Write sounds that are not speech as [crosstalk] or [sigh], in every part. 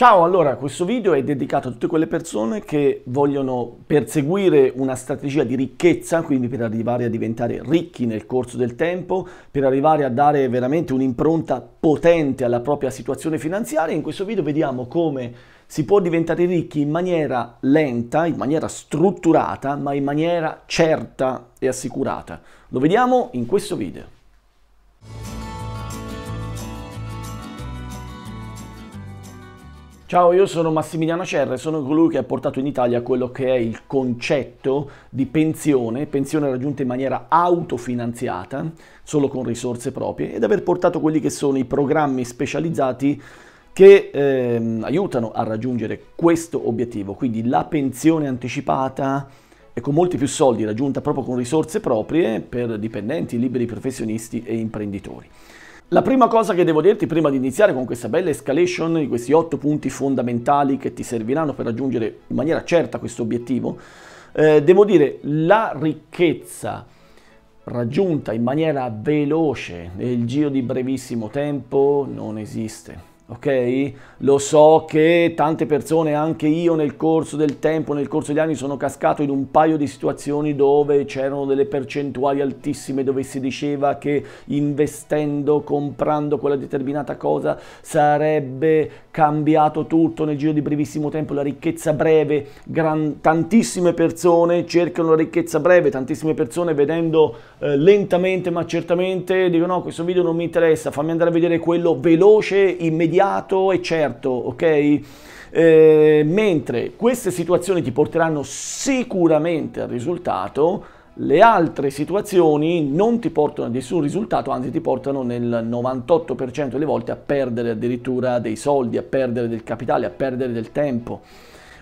Ciao, allora questo video è dedicato a tutte quelle persone che vogliono perseguire una strategia di ricchezza, quindi per arrivare a diventare ricchi nel corso del tempo, per arrivare a dare veramente un'impronta potente alla propria situazione finanziaria. In questo video vediamo come si può diventare ricchi in maniera lenta, in maniera strutturata, ma in maniera certa e assicurata. Lo vediamo in questo video. Ciao, io sono Massimiliano Cerre, sono colui che ha portato in Italia quello che è il concetto di pensione, pensione raggiunta in maniera autofinanziata, solo con risorse proprie, ed aver portato quelli che sono i programmi specializzati che ehm, aiutano a raggiungere questo obiettivo, quindi la pensione anticipata e con molti più soldi raggiunta proprio con risorse proprie per dipendenti, liberi professionisti e imprenditori. La prima cosa che devo dirti prima di iniziare con questa bella escalation di questi otto punti fondamentali che ti serviranno per raggiungere in maniera certa questo obiettivo, eh, devo dire la ricchezza raggiunta in maniera veloce nel giro di brevissimo tempo non esiste ok? Lo so che tante persone, anche io nel corso del tempo, nel corso degli anni, sono cascato in un paio di situazioni dove c'erano delle percentuali altissime, dove si diceva che investendo, comprando quella determinata cosa sarebbe cambiato tutto nel giro di brevissimo tempo, la ricchezza breve, gran, tantissime persone cercano la ricchezza breve, tantissime persone vedendo eh, lentamente ma certamente dicono no questo video non mi interessa, fammi andare a vedere quello veloce, immediato, immediato e certo, ok? Eh, mentre queste situazioni ti porteranno sicuramente al risultato, le altre situazioni non ti portano a nessun risultato, anzi ti portano nel 98% delle volte a perdere addirittura dei soldi, a perdere del capitale, a perdere del tempo.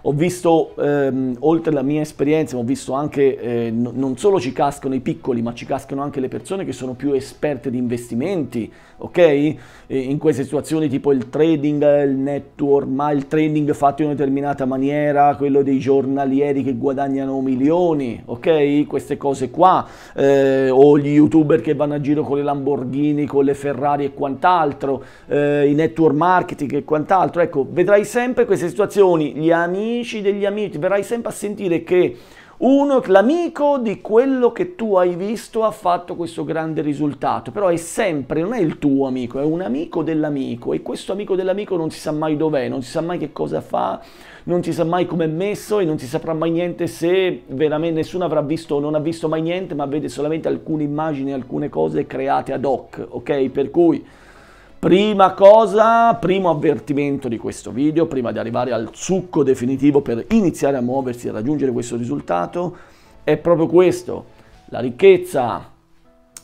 Ho visto, ehm, oltre la mia esperienza, ho visto anche, eh, n- non solo ci cascano i piccoli, ma ci cascano anche le persone che sono più esperte di investimenti, ok? E in queste situazioni tipo il trading, il network, ma il trading fatto in una determinata maniera, quello dei giornalieri che guadagnano milioni, ok? Queste cose qua, eh, o gli youtuber che vanno a giro con le Lamborghini, con le Ferrari e quant'altro, eh, i network marketing e quant'altro, ecco, vedrai sempre queste situazioni, gli amici amici degli amici, verrai sempre a sentire che uno, l'amico di quello che tu hai visto ha fatto questo grande risultato, però è sempre, non è il tuo amico, è un amico dell'amico e questo amico dell'amico non si sa mai dov'è, non si sa mai che cosa fa, non si sa mai come è messo e non si saprà mai niente se veramente nessuno avrà visto o non ha visto mai niente, ma vede solamente alcune immagini, alcune cose create ad hoc, ok? Per cui Prima cosa, primo avvertimento di questo video, prima di arrivare al succo definitivo per iniziare a muoversi e raggiungere questo risultato, è proprio questo, la ricchezza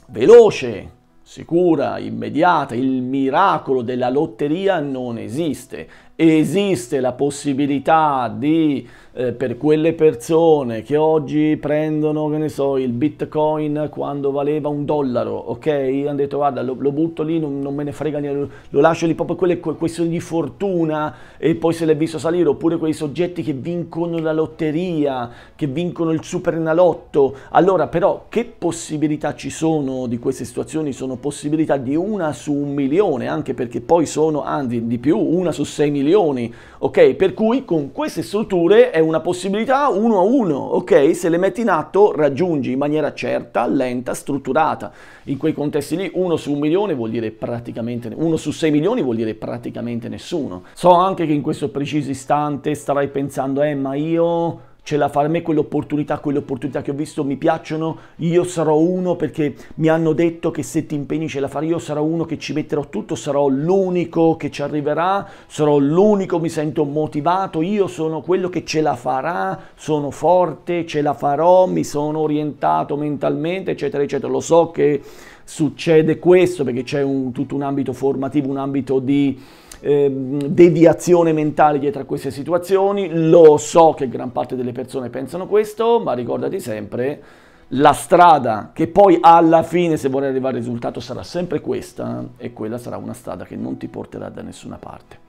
veloce, sicura, immediata, il miracolo della lotteria non esiste. Esiste la possibilità di eh, per quelle persone che oggi prendono, che ne so, il bitcoin quando valeva un dollaro, ok? Hanno detto guarda lo, lo butto lì, non, non, me ne frega niente, lo lascio lì proprio quelle questioni di fortuna e poi se l'è visto salire, oppure quei soggetti che vincono la lotteria, che vincono il supernalotto. Allora però che possibilità ci sono di queste situazioni? Sono possibilità di una su un milione, anche perché poi sono, anzi di più, una su sei milioni ok? Per cui con queste strutture è una possibilità uno a uno, ok? Se le metti in atto raggiungi in maniera certa, lenta, strutturata. In quei contesti lì uno su un milione vuol dire praticamente, uno su sei milioni vuol dire praticamente nessuno. So anche che in questo preciso istante starai pensando, eh ma io ce la farà a me quell'opportunità, quelle opportunità che ho visto mi piacciono, io sarò uno perché mi hanno detto che se ti impegni ce la farò, io sarò uno che ci metterò tutto, sarò l'unico che ci arriverà, sarò l'unico, mi sento motivato, io sono quello che ce la farà, sono forte, ce la farò, mi sono orientato mentalmente, eccetera, eccetera. Lo so che succede questo perché c'è un, tutto un ambito formativo, un ambito di eh, deviazione mentale dietro a queste situazioni, lo so che gran parte delle persone pensano questo, ma ricordati sempre la strada che poi alla fine, se vorrai arrivare al risultato, sarà sempre questa e quella sarà una strada che non ti porterà da nessuna parte.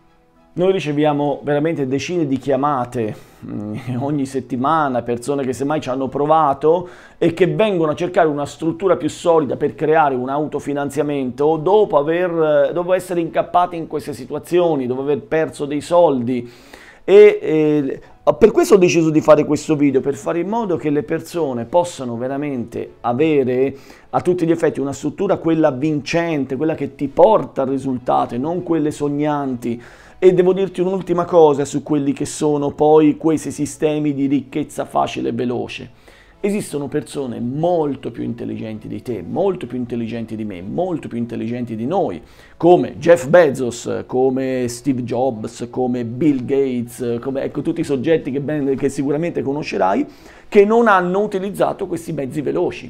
Noi riceviamo veramente decine di chiamate mm, ogni settimana, persone che semmai ci hanno provato e che vengono a cercare una struttura più solida per creare un autofinanziamento dopo, aver, dopo essere incappati in queste situazioni, dopo aver perso dei soldi. E, e, per questo ho deciso di fare questo video, per fare in modo che le persone possano veramente avere a tutti gli effetti una struttura quella vincente, quella che ti porta al risultato e non quelle sognanti. E devo dirti un'ultima cosa su quelli che sono poi questi sistemi di ricchezza facile e veloce. Esistono persone molto più intelligenti di te, molto più intelligenti di me, molto più intelligenti di noi, come Jeff Bezos, come Steve Jobs, come Bill Gates, come ecco, tutti i soggetti che, ben, che sicuramente conoscerai, che non hanno utilizzato questi mezzi veloci.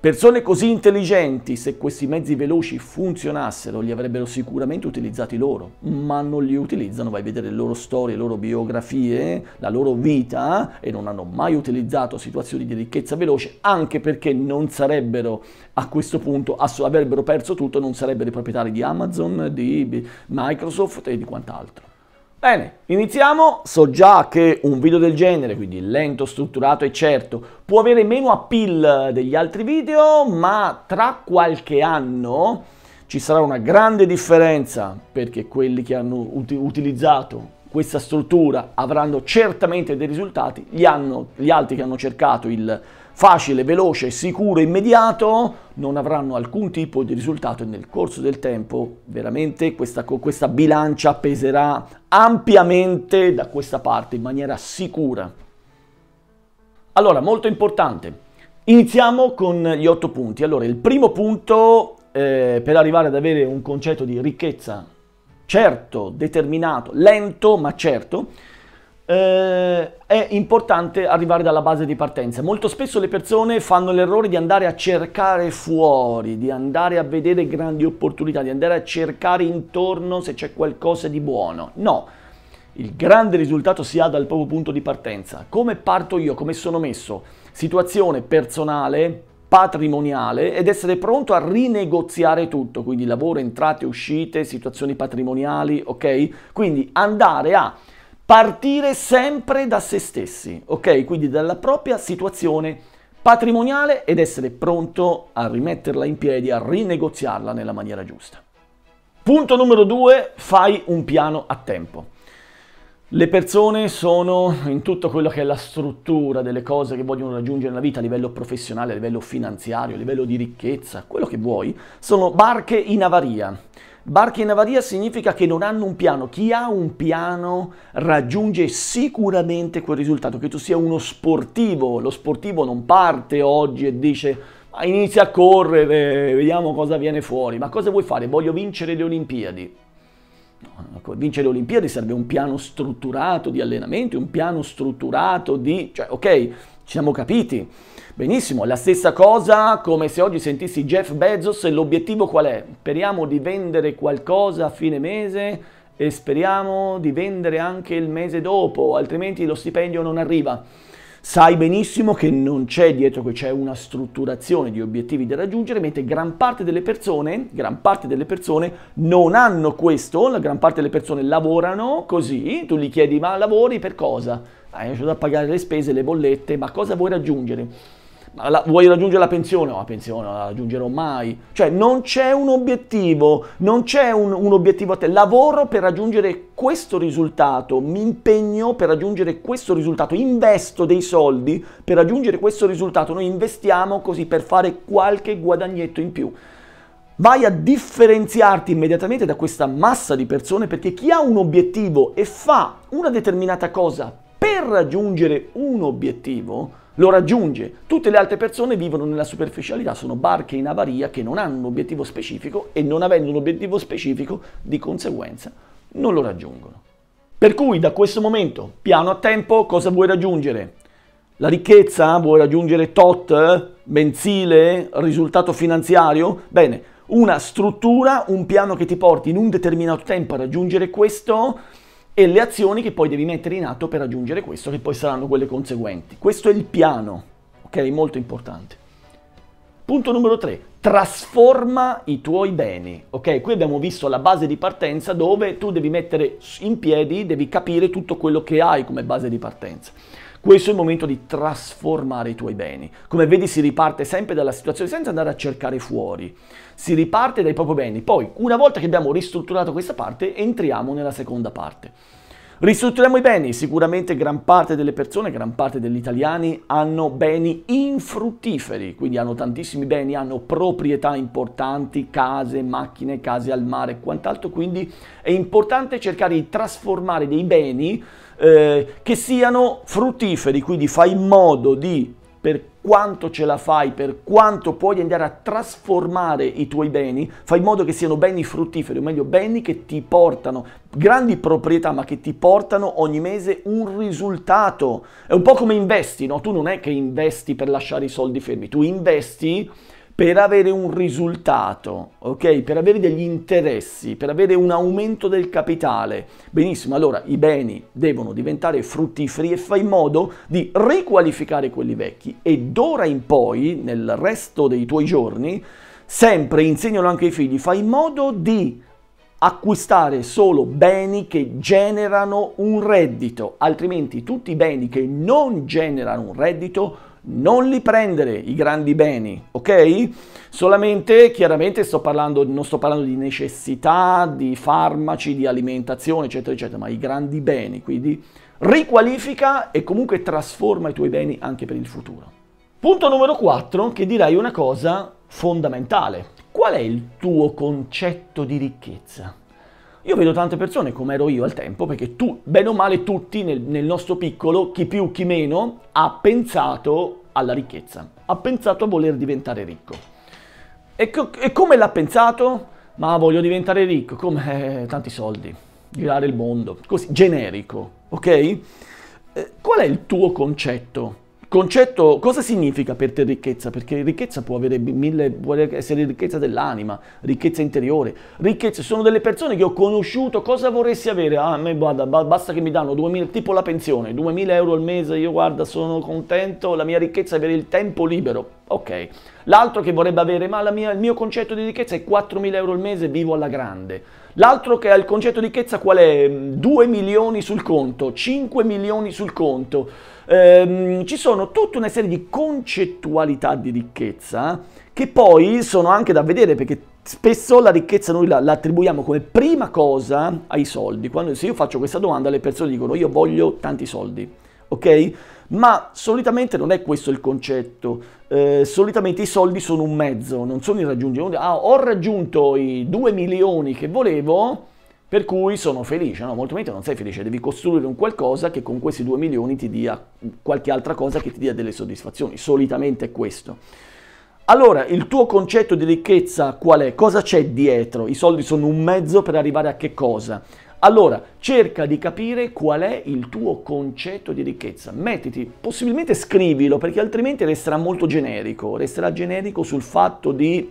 Persone così intelligenti, se questi mezzi veloci funzionassero, li avrebbero sicuramente utilizzati loro, ma non li utilizzano, vai a vedere le loro storie, le loro biografie, la loro vita e non hanno mai utilizzato situazioni di ricchezza veloce, anche perché non sarebbero a questo punto, avrebbero perso tutto, non sarebbero i proprietari di Amazon, di Microsoft e di quant'altro. Bene, iniziamo. So già che un video del genere, quindi lento, strutturato e certo, può avere meno appeal degli altri video, ma tra qualche anno ci sarà una grande differenza perché quelli che hanno ut- utilizzato questa struttura avranno certamente dei risultati, gli, hanno, gli altri che hanno cercato il facile, veloce, sicuro, immediato, non avranno alcun tipo di risultato e nel corso del tempo veramente questa, questa bilancia peserà ampiamente da questa parte in maniera sicura. Allora, molto importante. Iniziamo con gli otto punti. Allora, il primo punto eh, per arrivare ad avere un concetto di ricchezza certo, determinato, lento ma certo, è eh, è importante arrivare dalla base di partenza. Molto spesso le persone fanno l'errore di andare a cercare fuori, di andare a vedere grandi opportunità, di andare a cercare intorno se c'è qualcosa di buono. No, il grande risultato si ha dal proprio punto di partenza. Come parto io, come sono messo, situazione personale, patrimoniale ed essere pronto a rinegoziare tutto, quindi lavoro, entrate, uscite, situazioni patrimoniali, ok? Quindi andare a partire sempre da se stessi, ok? Quindi dalla propria situazione patrimoniale ed essere pronto a rimetterla in piedi, a rinegoziarla nella maniera giusta. Punto numero due, fai un piano a tempo. Le persone sono in tutto quello che è la struttura delle cose che vogliono raggiungere nella vita a livello professionale, a livello finanziario, a livello di ricchezza, quello che vuoi, sono barche in avaria. Barche in avaria significa che non hanno un piano. Chi ha un piano raggiunge sicuramente quel risultato, che tu sia uno sportivo. Lo sportivo non parte oggi e dice ma inizia a correre, vediamo cosa viene fuori. Ma cosa vuoi fare? Voglio vincere le Olimpiadi. No, ecco, vincere le Olimpiadi serve un piano strutturato di allenamenti, un piano strutturato di... Cioè, ok, ci siamo capiti Benissimo, la stessa cosa come se oggi sentissi Jeff Bezos, e l'obiettivo qual è? Speriamo di vendere qualcosa a fine mese e speriamo di vendere anche il mese dopo, altrimenti lo stipendio non arriva. Sai benissimo che non c'è dietro che c'è una strutturazione di obiettivi da raggiungere, mentre gran parte delle persone, gran parte delle persone non hanno questo, la gran parte delle persone lavorano così, tu gli chiedi ma lavori per cosa? Ah, io ho da pagare le spese, le bollette, ma cosa vuoi raggiungere? La, vuoi raggiungere la pensione? No, la pensione non la raggiungerò mai. Cioè non c'è un obiettivo, non c'è un, un obiettivo a te. Lavoro per raggiungere questo risultato, mi impegno per raggiungere questo risultato, investo dei soldi per raggiungere questo risultato. Noi investiamo così per fare qualche guadagnetto in più vai a differenziarti immediatamente da questa massa di persone perché chi ha un obiettivo e fa una determinata cosa per raggiungere un obiettivo lo raggiunge. Tutte le altre persone vivono nella superficialità, sono barche in avaria che non hanno un obiettivo specifico e non avendo un obiettivo specifico di conseguenza non lo raggiungono. Per cui da questo momento, piano a tempo, cosa vuoi raggiungere? La ricchezza? Vuoi raggiungere tot? Eh? Mensile? Risultato finanziario? Bene, una struttura, un piano che ti porti in un determinato tempo a raggiungere questo e le azioni che poi devi mettere in atto per raggiungere questo, che poi saranno quelle conseguenti. Questo è il piano, ok? Molto importante. Punto numero 3, trasforma i tuoi beni, ok? Qui abbiamo visto la base di partenza dove tu devi mettere in piedi, devi capire tutto quello che hai come base di partenza. Questo è il momento di trasformare i tuoi beni. Come vedi si riparte sempre dalla situazione senza andare a cercare fuori. Si riparte dai propri beni. Poi, una volta che abbiamo ristrutturato questa parte, entriamo nella seconda parte. Ristrutturiamo i beni. Sicuramente gran parte delle persone, gran parte degli italiani hanno beni infruttiferi, quindi hanno tantissimi beni, hanno proprietà importanti, case, macchine, case al mare e quant'altro. Quindi è importante cercare di trasformare dei beni eh, che siano fruttiferi, quindi fai in modo di, per quanto ce la fai, per quanto puoi andare a trasformare i tuoi beni, fai in modo che siano beni fruttiferi, o meglio beni che ti portano grandi proprietà, ma che ti portano ogni mese un risultato. È un po' come investi, no? Tu non è che investi per lasciare i soldi fermi, tu investi per avere un risultato, ok? Per avere degli interessi, per avere un aumento del capitale. Benissimo, allora i beni devono diventare fruttiferi e fai in modo di riqualificare quelli vecchi e d'ora in poi, nel resto dei tuoi giorni, sempre insegnalo anche ai figli, fai in modo di acquistare solo beni che generano un reddito, altrimenti tutti i beni che non generano un reddito non li prendere i grandi beni, ok? Solamente, chiaramente, sto parlando, non sto parlando di necessità, di farmaci, di alimentazione, eccetera, eccetera, ma i grandi beni, quindi riqualifica e comunque trasforma i tuoi beni anche per il futuro. Punto numero 4, che direi una cosa fondamentale. Qual è il tuo concetto di ricchezza? Io vedo tante persone, come ero io al tempo, perché tu, bene o male tutti nel, nel nostro piccolo, chi più chi meno, ha pensato alla ricchezza, ha pensato a voler diventare ricco. E, co- e come l'ha pensato? Ma voglio diventare ricco, come eh, tanti soldi, girare il mondo, così, generico, ok? Eh, qual è il tuo concetto concetto, cosa significa per te ricchezza? Perché ricchezza può, mille, può essere ricchezza dell'anima, ricchezza interiore, ricchezza, sono delle persone che ho conosciuto, cosa vorresti avere? Ah, a me guarda, basta che mi danno 2000, tipo la pensione, 2000 euro al mese, io guarda, sono contento, la mia ricchezza è avere il tempo libero, ok. L'altro che vorrebbe avere, ma mia, il mio concetto di ricchezza è 4.000 euro al mese, vivo alla grande. L'altro che ha il concetto di ricchezza qual è? 2 milioni sul conto, 5 milioni sul conto ehm, ci sono tutta una serie di concettualità di ricchezza che poi sono anche da vedere perché spesso la ricchezza noi la, la, attribuiamo come prima cosa ai soldi. Quando se io faccio questa domanda le persone dicono io voglio tanti soldi, ok? Ma solitamente non è questo il concetto, eh, solitamente i soldi sono un mezzo, non sono il raggiungimento. Ah, ho raggiunto i 2 milioni che volevo, per cui sono felice, no? Molto meno non sei felice, devi costruire un qualcosa che con questi 2 milioni ti dia qualche altra cosa che ti dia delle soddisfazioni, solitamente è questo. Allora, il tuo concetto di ricchezza qual è? Cosa c'è dietro? I soldi sono un mezzo per arrivare a che cosa? Allora, cerca di capire qual è il tuo concetto di ricchezza. Mettiti, possibilmente scrivilo, perché altrimenti resterà molto generico, resterà generico sul fatto di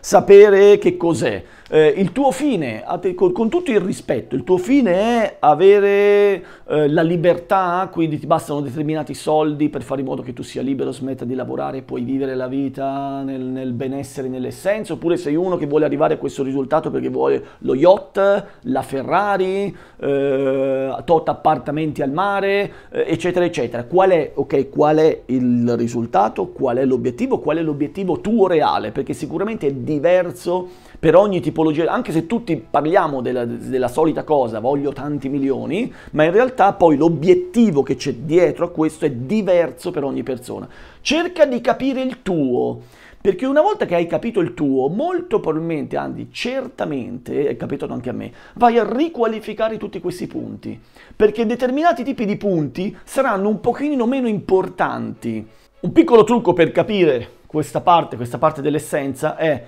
sapere che cos'è eh, il tuo fine, con tutto il rispetto, il tuo fine è avere eh, la libertà, quindi ti bastano determinati soldi per fare in modo che tu sia libero, smetta di lavorare e puoi vivere la vita nel, nel benessere, nell'essenza, oppure sei uno che vuole arrivare a questo risultato perché vuole lo yacht, la Ferrari, eh, tot appartamenti al mare, eh, eccetera, eccetera. Qual è, okay, qual è il risultato? Qual è l'obiettivo? Qual è l'obiettivo tuo reale? Perché sicuramente è diverso per ogni tipologia, anche se tutti parliamo della, della solita cosa, voglio tanti milioni, ma in realtà poi l'obiettivo che c'è dietro a questo è diverso per ogni persona. Cerca di capire il tuo. Perché una volta che hai capito il tuo, molto probabilmente, anzi certamente, è capitato anche a me, vai a riqualificare tutti questi punti. Perché determinati tipi di punti saranno un pochino meno importanti. Un piccolo trucco per capire questa parte, questa parte dell'essenza è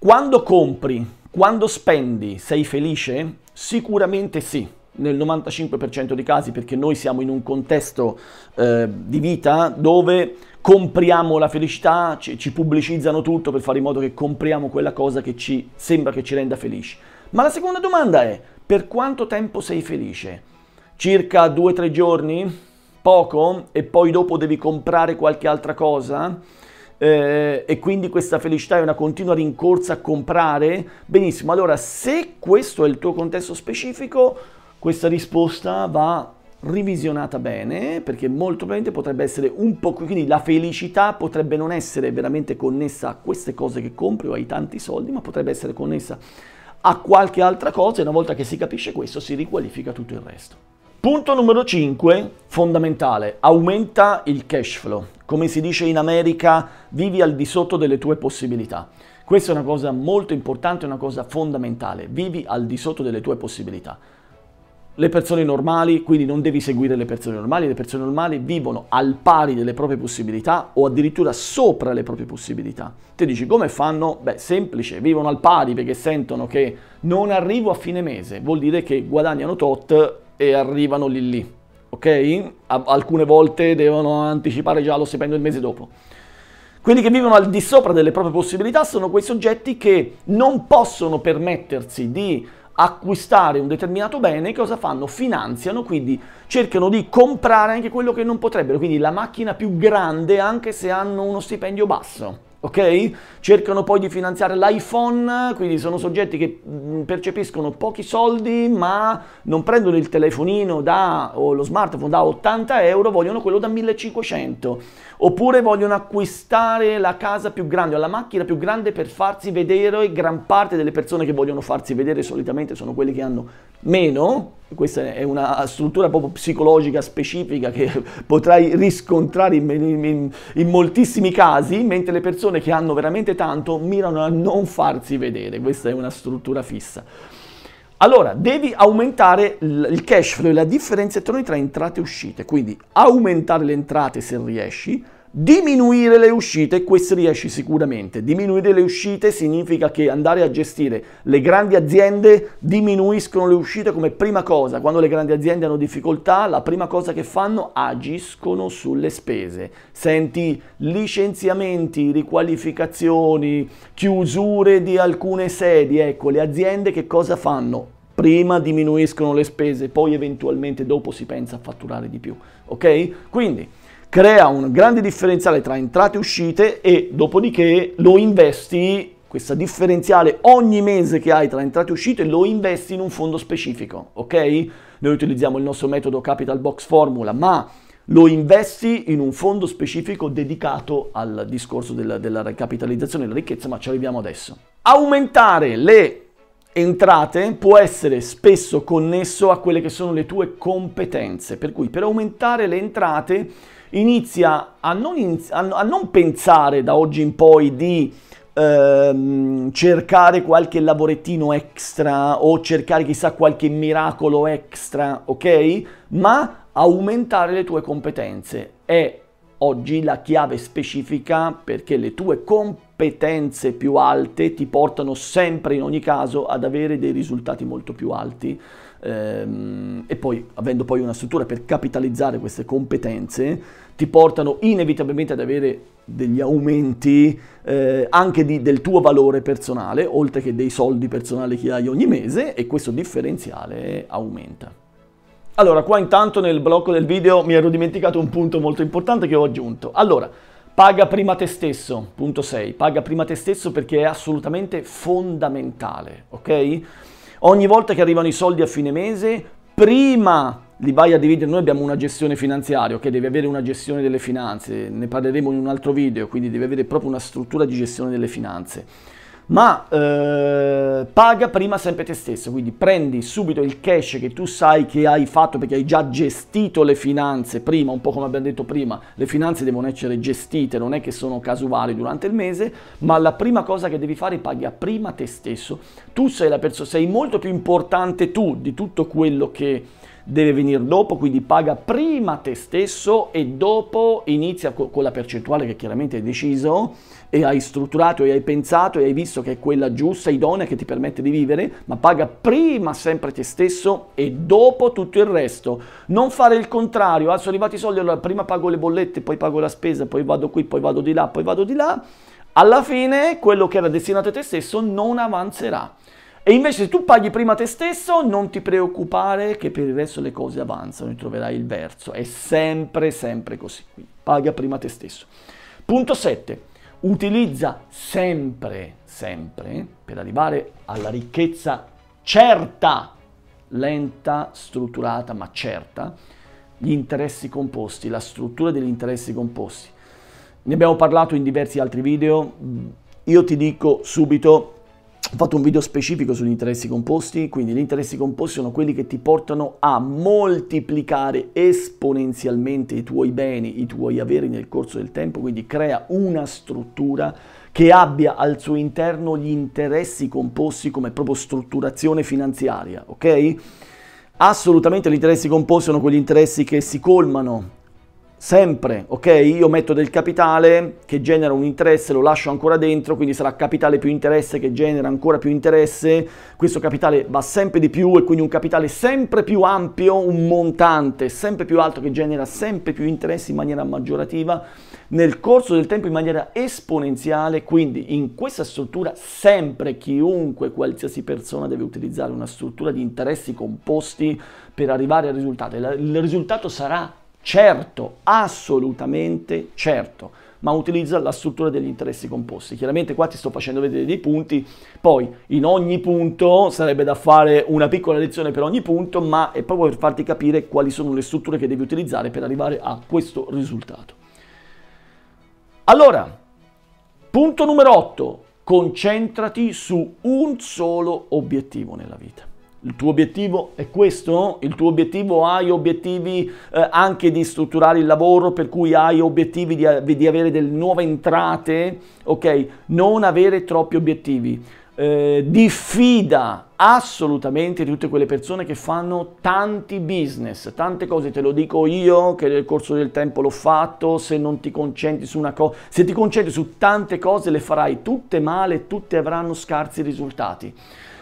quando compri, quando spendi, sei felice? Sicuramente sì nel 95% dei casi perché noi siamo in un contesto eh, di vita dove compriamo la felicità, ci, ci, pubblicizzano tutto per fare in modo che compriamo quella cosa che ci sembra che ci renda felici. Ma la seconda domanda è, per quanto tempo sei felice? Circa 2-3 giorni? Poco? E poi dopo devi comprare qualche altra cosa? eh, e quindi questa felicità è una continua rincorsa a comprare, benissimo, allora se questo è il tuo contesto specifico, questa risposta va revisionata bene perché molto probabilmente potrebbe essere un po' qui, quindi la felicità potrebbe non essere veramente connessa a queste cose che compri o ai tanti soldi, ma potrebbe essere connessa a qualche altra cosa e una volta che si capisce questo si riqualifica tutto il resto. Punto numero 5, fondamentale, aumenta il cash flow. Come si dice in America, vivi al di sotto delle tue possibilità. Questa è una cosa molto importante, una cosa fondamentale, vivi al di sotto delle tue possibilità. Le persone normali, quindi non devi seguire le persone normali, le persone normali vivono al pari delle proprie possibilità o addirittura sopra le proprie possibilità. Te dici come fanno? Beh, semplice, vivono al pari perché sentono che non arrivo a fine mese, vuol dire che guadagnano tot e arrivano lì lì, ok? A- alcune volte devono anticipare già lo stipendio il mese dopo. Quelli che vivono al di sopra delle proprie possibilità sono quei soggetti che non possono permettersi di acquistare un determinato bene, cosa fanno? Finanziano, quindi cercano di comprare anche quello che non potrebbero, quindi la macchina più grande anche se hanno uno stipendio basso ok? Cercano poi di finanziare l'iPhone, quindi sono soggetti che mm, percepiscono pochi soldi, ma non prendono il telefonino da, o lo smartphone da 80 euro, vogliono quello da 1500. Oppure vogliono acquistare la casa più grande o la macchina più grande per farsi vedere e gran parte delle persone che vogliono farsi vedere solitamente sono quelli che hanno meno, questa è una struttura proprio psicologica specifica che [laughs] potrai riscontrare in, in, in, moltissimi casi, mentre le persone che hanno veramente tanto mirano a non farsi vedere, questa è una struttura fissa. Allora, devi aumentare il cash flow e la differenza tra entrate e uscite, quindi aumentare le entrate se riesci, Diminuire le uscite, questo riesci sicuramente. Diminuire le uscite significa che andare a gestire le grandi aziende diminuiscono le uscite come prima cosa. Quando le grandi aziende hanno difficoltà, la prima cosa che fanno agiscono sulle spese. Senti licenziamenti, riqualificazioni, chiusure di alcune sedi. Ecco, le aziende che cosa fanno? prima diminuiscono le spese, poi eventualmente dopo si pensa a fatturare di più. Ok? Quindi crea un grande differenziale tra entrate e uscite e dopodiché lo investi, questa differenziale ogni mese che hai tra entrate e uscite lo investi in un fondo specifico, ok? Noi utilizziamo il nostro metodo Capital Box Formula, ma lo investi in un fondo specifico dedicato al discorso della, della recapitalizzazione della ricchezza, ma ci arriviamo adesso. Aumentare le entrate può essere spesso connesso a quelle che sono le tue competenze, per cui per aumentare le entrate inizia a non, inizi- a non pensare da oggi in poi di ehm, cercare qualche lavorettino extra o cercare chissà qualche miracolo extra, ok? Ma aumentare le tue competenze è oggi la chiave specifica perché le tue competenze più alte ti portano sempre in ogni caso ad avere dei risultati molto più alti ehm, e poi avendo poi una struttura per capitalizzare queste competenze, ti portano inevitabilmente ad avere degli aumenti eh, anche di, del tuo valore personale, oltre che dei soldi personali che hai ogni mese e questo differenziale aumenta. Allora, qua intanto nel blocco del video mi ero dimenticato un punto molto importante che ho aggiunto. Allora, Paga prima te stesso, punto 6, paga prima te stesso perché è assolutamente fondamentale, ok? Ogni volta che arrivano i soldi a fine mese, prima li vai a dividere, noi abbiamo una gestione finanziaria, ok? Devi avere una gestione delle finanze, ne parleremo in un altro video, quindi devi avere proprio una struttura di gestione delle finanze ma eh, paga prima sempre te stesso, quindi prendi subito il cash che tu sai che hai fatto perché hai già gestito le finanze prima, un po' come abbiamo detto prima, le finanze devono essere gestite, non è che sono casuali durante il mese, ma la prima cosa che devi fare è paga prima te stesso. Tu sei la persona, sei molto più importante tu di tutto quello che deve venire dopo, quindi paga prima te stesso e dopo inizia co- con la percentuale che chiaramente hai deciso e hai strutturato e hai pensato e hai visto che è quella giusta, idonea, che ti permette di vivere, ma paga prima sempre te stesso e dopo tutto il resto. Non fare il contrario, ah sono arrivati i soldi, allora prima pago le bollette, poi pago la spesa, poi vado qui, poi vado di là, poi vado di là. Alla fine quello che era destinato a te stesso non avanzerà. E invece se tu paghi prima te stesso, non ti preoccupare che per il resto le cose avanzano e troverai il verso. È sempre, sempre così. Quindi paga prima te stesso. Punto 7. Utilizza sempre, sempre, per arrivare alla ricchezza certa, lenta, strutturata, ma certa, gli interessi composti, la struttura degli interessi composti. Ne abbiamo parlato in diversi altri video. Io ti dico subito ho fatto un video specifico sugli interessi composti, quindi gli interessi composti sono quelli che ti portano a moltiplicare esponenzialmente i tuoi beni, i tuoi averi nel corso del tempo, quindi crea una struttura che abbia al suo interno gli interessi composti come proprio strutturazione finanziaria, ok? Assolutamente gli interessi composti sono quegli interessi che si colmano sempre, ok? Io metto del capitale che genera un interesse, lo lascio ancora dentro, quindi sarà capitale più interesse che genera ancora più interesse, questo capitale va sempre di più e quindi un capitale sempre più ampio, un montante sempre più alto che genera sempre più interessi in maniera maggiorativa nel corso del tempo in maniera esponenziale, quindi in questa struttura sempre chiunque, qualsiasi persona deve utilizzare una struttura di interessi composti per arrivare al risultato il risultato sarà Certo, assolutamente certo, ma utilizza la struttura degli interessi composti. Chiaramente qua ti sto facendo vedere dei punti, poi in ogni punto sarebbe da fare una piccola lezione per ogni punto, ma è proprio per farti capire quali sono le strutture che devi utilizzare per arrivare a questo risultato. Allora, punto numero 8, concentrati su un solo obiettivo nella vita. Il tuo obiettivo è questo? Il tuo obiettivo hai obiettivi eh, anche di strutturare il lavoro, per cui hai obiettivi di, eh, di avere delle nuove entrate? Ok, non avere troppi obiettivi. Eh, diffida assolutamente di tutte quelle persone che fanno tanti business, tante cose, te lo dico io che nel corso del tempo l'ho fatto, se non ti concentri su una cosa, se ti concentri su tante cose le farai tutte male, tutte avranno scarsi risultati.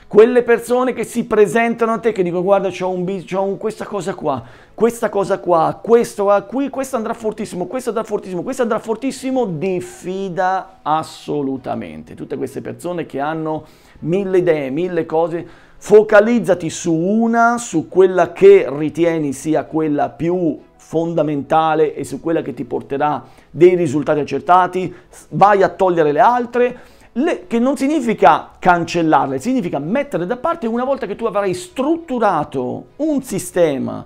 Quelle persone che si presentano a te, che dicono guarda c'ho, un, c'ho un, questa cosa qua, questa cosa qua, questo qui, questo andrà fortissimo, questo andrà fortissimo, questo andrà fortissimo, diffida assolutamente. Tutte queste persone che hanno mille idee, mille cose, focalizzati su una, su quella che ritieni sia quella più fondamentale e su quella che ti porterà dei risultati accertati, vai a togliere le altre le, che non significa cancellarle, significa mettere da parte una volta che tu avrai strutturato un sistema,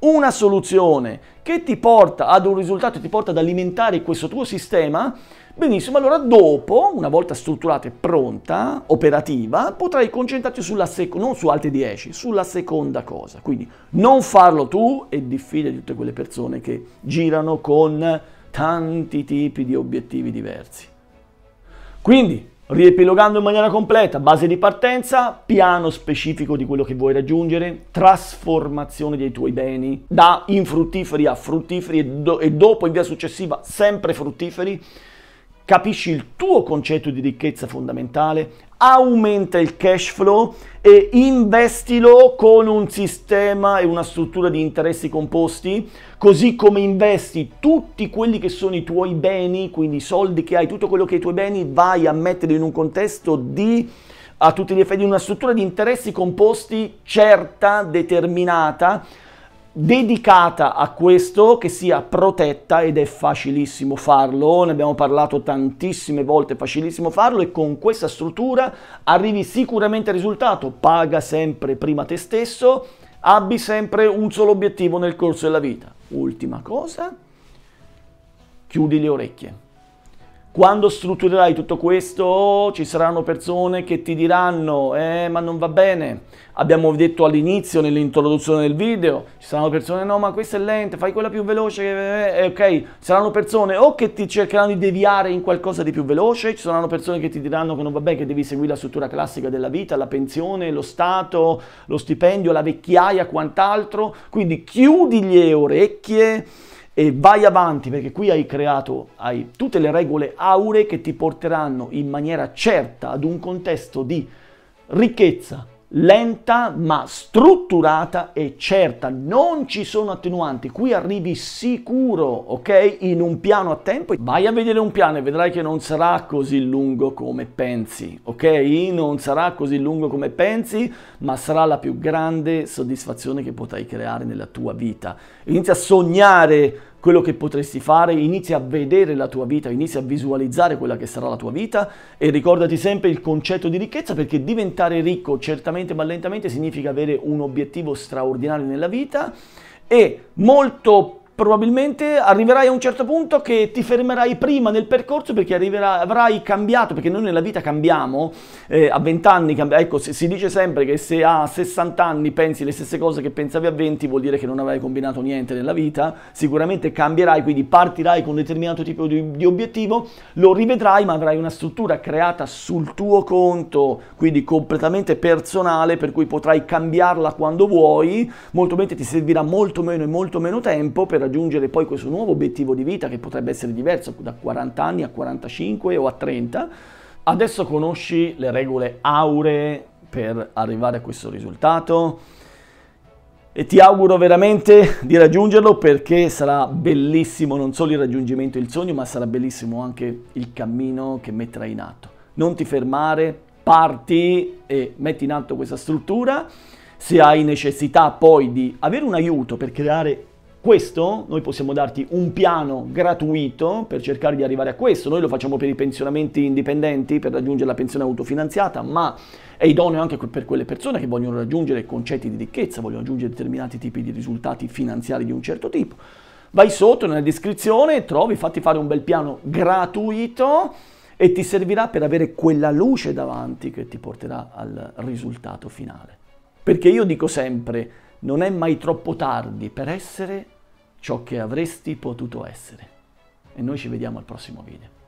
una soluzione che ti porta ad un risultato, ti porta ad alimentare questo tuo sistema, benissimo, allora dopo, una volta strutturata e pronta, operativa, potrai concentrarti sulla seconda, non su altre 10, sulla seconda cosa. Quindi non farlo tu e diffida di tutte quelle persone che girano con tanti tipi di obiettivi diversi. Quindi Riepilogando in maniera completa, base di partenza, piano specifico di quello che vuoi raggiungere, trasformazione dei tuoi beni da infruttiferi a fruttiferi e, do- e dopo in via successiva sempre fruttiferi, capisci il tuo concetto di ricchezza fondamentale, aumenta il cash flow e investilo con un sistema e una struttura di interessi composti, così come investi tutti quelli che sono i tuoi beni, quindi i soldi che hai, tutto quello che è i tuoi beni, vai a metterli in un contesto di a tutti gli effetti di una struttura di interessi composti certa, determinata, dedicata a questo, che sia protetta ed è facilissimo farlo, ne abbiamo parlato tantissime volte, è facilissimo farlo e con questa struttura arrivi sicuramente al risultato, paga sempre prima te stesso, abbi sempre un solo obiettivo nel corso della vita. Ultima cosa, chiudi le orecchie. Quando strutturerai tutto questo ci saranno persone che ti diranno eh, ma non va bene, abbiamo detto all'inizio nell'introduzione del video, ci saranno persone no ma questa è lenta, fai quella più veloce, eh, ok, saranno persone o che ti cercheranno di deviare in qualcosa di più veloce, ci saranno persone che ti diranno che non va bene, che devi seguire la struttura classica della vita, la pensione, lo stato, lo stipendio, la vecchiaia, quant'altro, quindi chiudi le orecchie e vai avanti perché qui hai creato, hai tutte le regole auree che ti porteranno in maniera certa ad un contesto di ricchezza lenta ma strutturata e certa, non ci sono attenuanti, qui arrivi sicuro, ok? In un piano a tempo, vai a vedere un piano e vedrai che non sarà così lungo come pensi, ok? Non sarà così lungo come pensi, ma sarà la più grande soddisfazione che potrai creare nella tua vita. Inizia a sognare quello che potresti fare, inizia a vedere la tua vita, inizia a visualizzare quella che sarà la tua vita e ricordati sempre il concetto di ricchezza perché diventare ricco certamente ma lentamente significa avere un obiettivo straordinario nella vita e molto probabilmente arriverai a un certo punto che ti fermerai prima nel percorso perché arriverà, avrai cambiato, perché noi nella vita cambiamo, eh, a 20 anni, ecco si, dice sempre che se a 60 anni pensi le stesse cose che pensavi a 20 vuol dire che non avrai combinato niente nella vita, sicuramente cambierai, quindi partirai con un determinato tipo di, di obiettivo, lo rivedrai ma avrai una struttura creata sul tuo conto, quindi completamente personale per cui potrai cambiarla quando vuoi, molto bene ti servirà molto meno e molto meno tempo per raggiungere raggiungere poi questo nuovo obiettivo di vita che potrebbe essere diverso da 40 anni a 45 o a 30, adesso conosci le regole auree per arrivare a questo risultato e ti auguro veramente di raggiungerlo perché sarà bellissimo non solo il raggiungimento del sogno, ma sarà bellissimo anche il cammino che metterai in atto. Non ti fermare, parti e metti in atto questa struttura. Se hai necessità poi di avere un aiuto per creare questo, noi possiamo darti un piano gratuito per cercare di arrivare a questo, noi lo facciamo per i pensionamenti indipendenti, per raggiungere la pensione autofinanziata, ma è idoneo anche per quelle persone che vogliono raggiungere concetti di ricchezza, vogliono raggiungere determinati tipi di risultati finanziari di un certo tipo. Vai sotto nella descrizione, trovi, fatti fare un bel piano gratuito e ti servirà per avere quella luce davanti che ti porterà al risultato finale. Perché io dico sempre, non è mai troppo tardi per essere ciò che avresti potuto essere. E noi ci vediamo al prossimo video.